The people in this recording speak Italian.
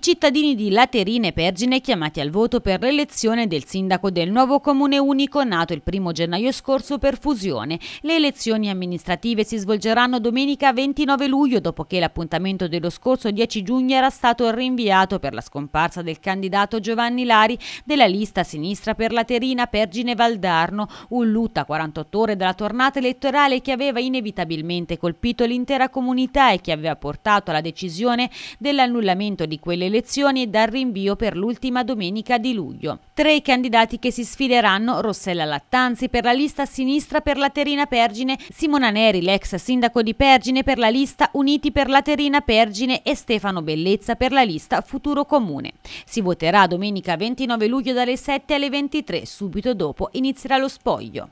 i cittadini di Laterine e Pergine chiamati al voto per l'elezione del sindaco del nuovo comune unico nato il 1 gennaio scorso per fusione. Le elezioni amministrative si svolgeranno domenica 29 luglio dopo che l'appuntamento dello scorso 10 giugno era stato rinviato per la scomparsa del candidato Giovanni Lari della lista sinistra per Laterina, Pergine Valdarno, un lutto a 48 ore dalla tornata elettorale che aveva inevitabilmente colpito l'intera comunità e che aveva portato alla decisione dell'annullamento di quelle elezioni e dal rinvio per l'ultima domenica di luglio. Tre i candidati che si sfideranno Rossella Lattanzi per la lista sinistra per la Terina Pergine, Simona Neri, l'ex sindaco di Pergine per la lista Uniti per la Terina Pergine e Stefano Bellezza per la lista Futuro Comune. Si voterà domenica 29 luglio dalle 7 alle 23, subito dopo inizierà lo spoglio.